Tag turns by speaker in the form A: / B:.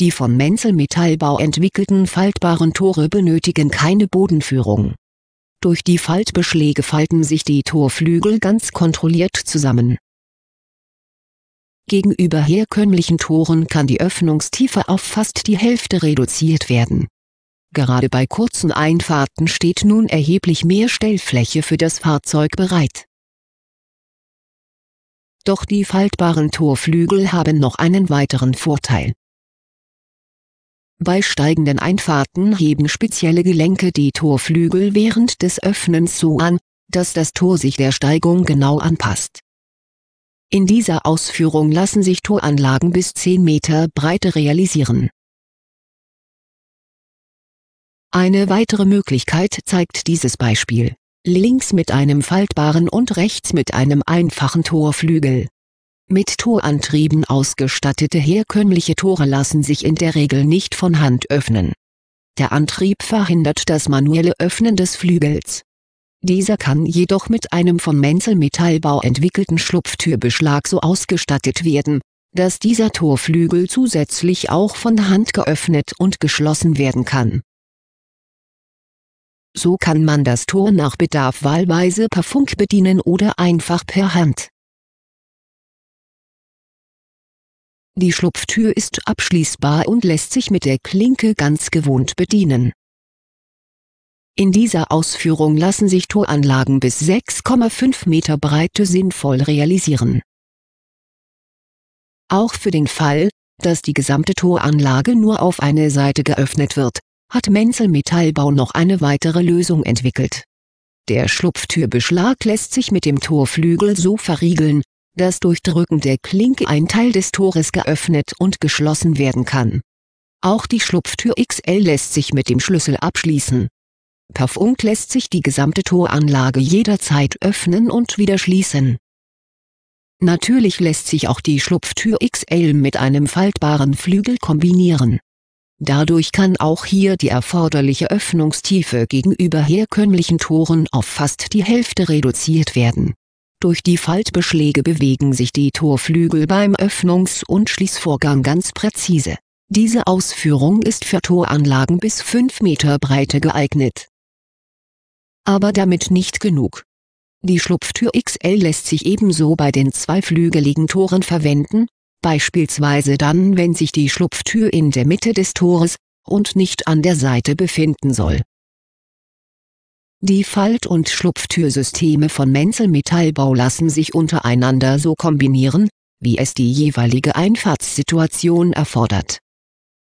A: Die von Menzel Metallbau entwickelten faltbaren Tore benötigen keine Bodenführung. Durch die Faltbeschläge falten sich die Torflügel ganz kontrolliert zusammen. Gegenüber herkömmlichen Toren kann die Öffnungstiefe auf fast die Hälfte reduziert werden. Gerade bei kurzen Einfahrten steht nun erheblich mehr Stellfläche für das Fahrzeug bereit. Doch die faltbaren Torflügel haben noch einen weiteren Vorteil bei steigenden Einfahrten heben spezielle Gelenke die Torflügel während des Öffnens so an, dass das Tor sich der Steigung genau anpasst. In dieser Ausführung lassen sich Toranlagen bis 10 Meter
B: Breite realisieren. Eine weitere
A: Möglichkeit zeigt dieses Beispiel. Links mit einem faltbaren und rechts mit einem einfachen Torflügel mit Torantrieben ausgestattete herkömmliche Tore lassen sich in der Regel nicht von Hand öffnen. Der Antrieb verhindert das manuelle Öffnen des Flügels. Dieser kann jedoch mit einem von Menzel Metallbau entwickelten Schlupftürbeschlag so ausgestattet werden, dass dieser Torflügel zusätzlich auch von Hand geöffnet und geschlossen werden kann. So kann man das Tor nach Bedarf wahlweise per Funk bedienen oder einfach
B: per Hand. Die Schlupftür ist
A: abschließbar und lässt sich mit der Klinke ganz gewohnt bedienen. In dieser Ausführung lassen sich Toranlagen bis 6,5 Meter Breite sinnvoll realisieren. Auch für den Fall, dass die gesamte Toranlage nur auf eine Seite geöffnet wird, hat Menzel Metallbau noch eine weitere Lösung entwickelt. Der Schlupftürbeschlag lässt sich mit dem Torflügel so verriegeln, das durch Drücken der Klinke ein Teil des Tores geöffnet und geschlossen werden kann. Auch die Schlupftür XL lässt sich mit dem Schlüssel abschließen. Per Funk lässt sich die gesamte Toranlage jederzeit öffnen und wieder schließen. Natürlich lässt sich auch die Schlupftür XL mit einem faltbaren Flügel kombinieren. Dadurch kann auch hier die erforderliche Öffnungstiefe gegenüber herkömmlichen Toren auf fast die Hälfte reduziert werden durch die Faltbeschläge bewegen sich die Torflügel beim Öffnungs- und Schließvorgang ganz präzise. Diese Ausführung ist für Toranlagen bis 5 Meter Breite geeignet. Aber damit nicht genug. Die Schlupftür XL lässt sich ebenso bei den zweiflügeligen Toren verwenden, beispielsweise dann wenn sich die Schlupftür in der Mitte des Tores, und nicht an der Seite befinden soll die Falt- und Schlupftürsysteme von Menzel Metallbau lassen sich untereinander so kombinieren, wie es die jeweilige Einfahrtssituation
B: erfordert